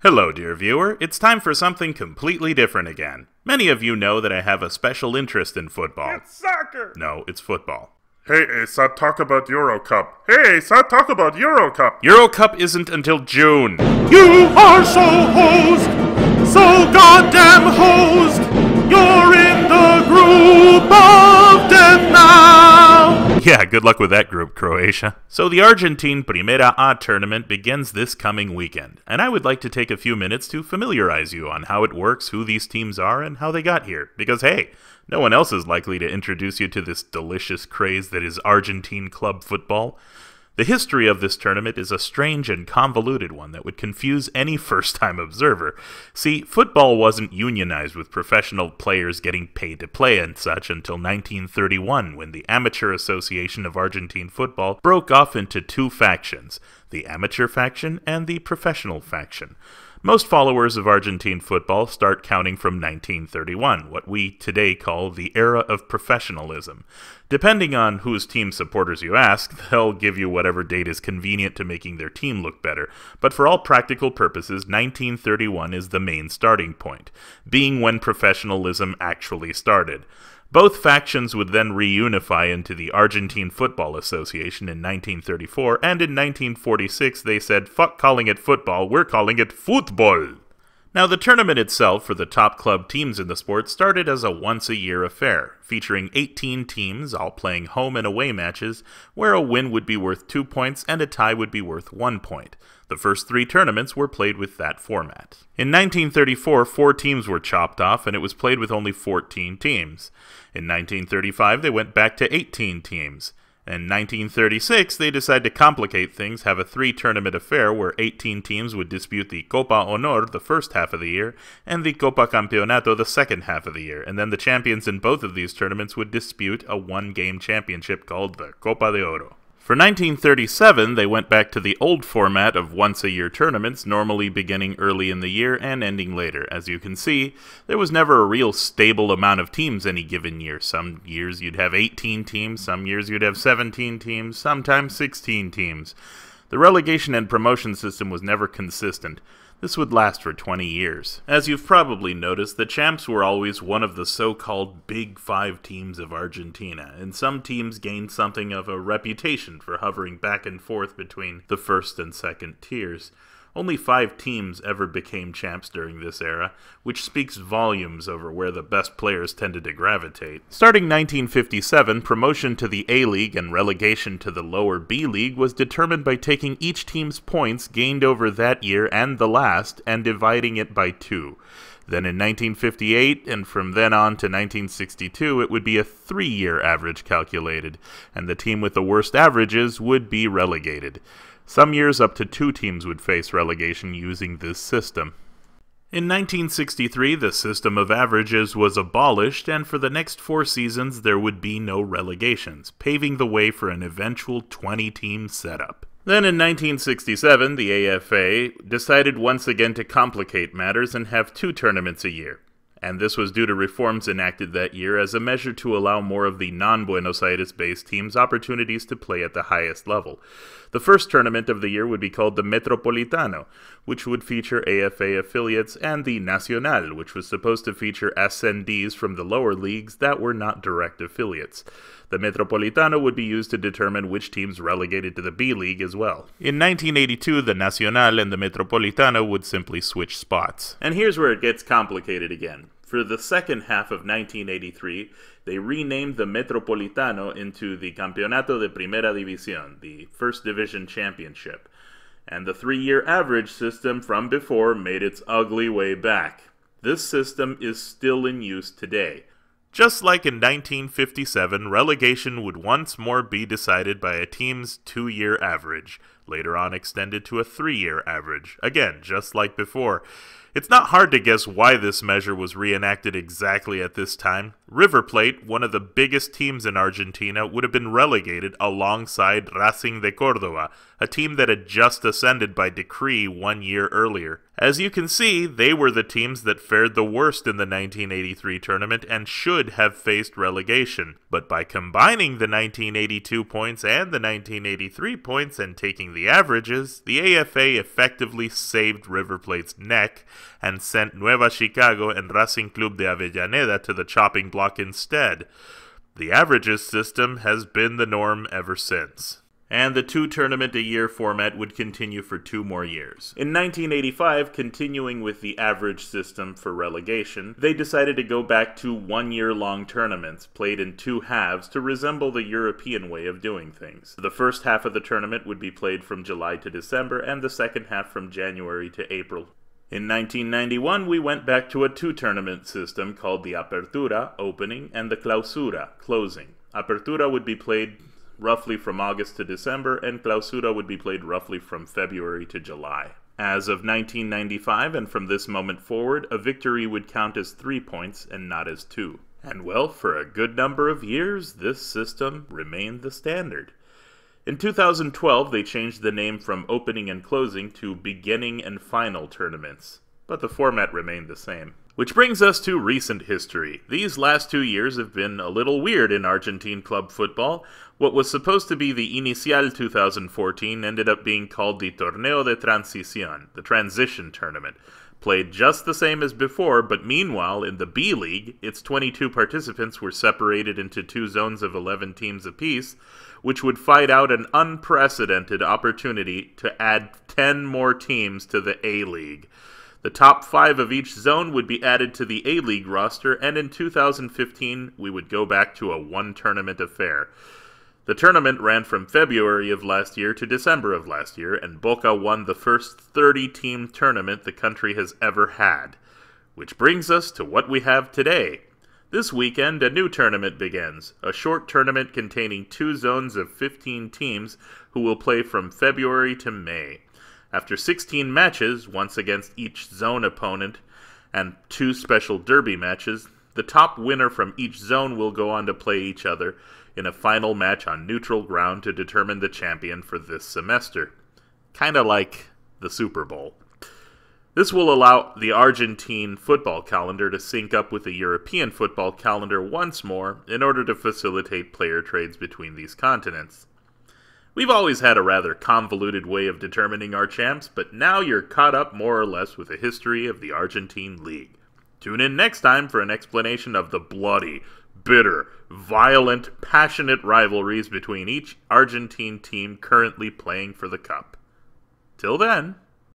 Hello, dear viewer. It's time for something completely different again. Many of you know that I have a special interest in football. It's soccer! No, it's football. Hey, Asa, talk about Euro Cup. Hey, Asa, talk about Euro Cup. Euro Cup isn't until June. You are so hosed! So goddamn hosed! You're Yeah, good luck with that group, Croatia. So the Argentine Primera A tournament begins this coming weekend, and I would like to take a few minutes to familiarize you on how it works, who these teams are, and how they got here. Because hey, no one else is likely to introduce you to this delicious craze that is Argentine club football. The history of this tournament is a strange and convoluted one that would confuse any first time observer. See, football wasn't unionized with professional players getting paid to play and such until 1931 when the Amateur Association of Argentine Football broke off into two factions the amateur faction, and the professional faction. Most followers of Argentine football start counting from 1931, what we today call the era of professionalism. Depending on whose team supporters you ask, they'll give you whatever date is convenient to making their team look better, but for all practical purposes, 1931 is the main starting point, being when professionalism actually started. Both factions would then reunify into the Argentine Football Association in 1934, and in 1946 they said, fuck calling it football, we're calling it football. Now, the tournament itself for the top club teams in the sport started as a once a year affair, featuring 18 teams, all playing home and away matches, where a win would be worth two points and a tie would be worth one point. The first three tournaments were played with that format. In 1934, four teams were chopped off, and it was played with only 14 teams. In 1935, they went back to 18 teams. In 1936, they decide to complicate things, have a three tournament affair where 18 teams would dispute the Copa Honor the first half of the year and the Copa Campeonato the second half of the year, and then the champions in both of these tournaments would dispute a one game championship called the Copa de Oro. For 1937, they went back to the old format of once a year tournaments, normally beginning early in the year and ending later. As you can see, there was never a real stable amount of teams any given year. Some years you'd have 18 teams, some years you'd have 17 teams, sometimes 16 teams. The relegation and promotion system was never consistent. This would last for 20 years. As you've probably noticed, the champs were always one of the so-called Big Five teams of Argentina, and some teams gained something of a reputation for hovering back and forth between the first and second tiers. Only five teams ever became champs during this era, which speaks volumes over where the best players tended to gravitate. Starting 1957, promotion to the A League and relegation to the lower B League was determined by taking each team's points gained over that year and the last and dividing it by two. Then in 1958, and from then on to 1962, it would be a three year average calculated, and the team with the worst averages would be relegated. Some years, up to two teams would face relegation using this system. In 1963, the system of averages was abolished, and for the next four seasons, there would be no relegations, paving the way for an eventual 20 team setup. Then in 1967, the AFA decided once again to complicate matters and have two tournaments a year. And this was due to reforms enacted that year as a measure to allow more of the non Buenos Aires based teams opportunities to play at the highest level. The first tournament of the year would be called the Metropolitano, which would feature AFA affiliates, and the Nacional, which was supposed to feature SNDs from the lower leagues that were not direct affiliates. The Metropolitano would be used to determine which teams relegated to the B League as well. In 1982, the Nacional and the Metropolitano would simply switch spots. And here's where it gets complicated again. For the second half of 1983, they renamed the Metropolitano into the Campeonato de Primera División, the First Division Championship and the three year average system from before made its ugly way back. This system is still in use today. Just like in 1957, relegation would once more be decided by a team's two year average, later on extended to a three year average, again, just like before. It's not hard to guess why this measure was reenacted exactly at this time. River Plate, one of the biggest teams in Argentina, would have been relegated alongside Racing de Cordoba, a team that had just ascended by decree one year earlier. As you can see, they were the teams that fared the worst in the 1983 tournament and should have faced relegation. But by combining the 1982 points and the 1983 points and taking the the averages, the AFA effectively saved River Plate's neck and sent Nueva Chicago and Racing Club de Avellaneda to the chopping block instead. The averages system has been the norm ever since and the two tournament a year format would continue for two more years. In 1985, continuing with the average system for relegation, they decided to go back to one year long tournaments played in two halves to resemble the European way of doing things. The first half of the tournament would be played from July to December, and the second half from January to April. In 1991, we went back to a two tournament system called the Apertura, opening, and the Clausura, closing. Apertura would be played roughly from August to December, and Clausura would be played roughly from February to July. As of 1995 and from this moment forward, a victory would count as three points and not as two. And well, for a good number of years, this system remained the standard. In 2012, they changed the name from opening and closing to beginning and final tournaments, but the format remained the same. Which brings us to recent history. These last two years have been a little weird in Argentine club football. What was supposed to be the Inicial 2014 ended up being called the Torneo de Transición, the Transition Tournament. Played just the same as before, but meanwhile, in the B League, its 22 participants were separated into two zones of 11 teams apiece, which would fight out an unprecedented opportunity to add 10 more teams to the A League. The top five of each zone would be added to the A League roster, and in 2015, we would go back to a one tournament affair. The tournament ran from February of last year to December of last year, and Boca won the first 30 team tournament the country has ever had. Which brings us to what we have today. This weekend, a new tournament begins, a short tournament containing two zones of 15 teams who will play from February to May. After 16 matches, once against each zone opponent, and two special derby matches, the top winner from each zone will go on to play each other in a final match on neutral ground to determine the champion for this semester. Kinda like the Super Bowl. This will allow the Argentine football calendar to sync up with the European football calendar once more in order to facilitate player trades between these continents. We've always had a rather convoluted way of determining our champs, but now you're caught up more or less with the history of the Argentine League. Tune in next time for an explanation of the bloody, bitter, violent, passionate rivalries between each Argentine team currently playing for the Cup. Till then.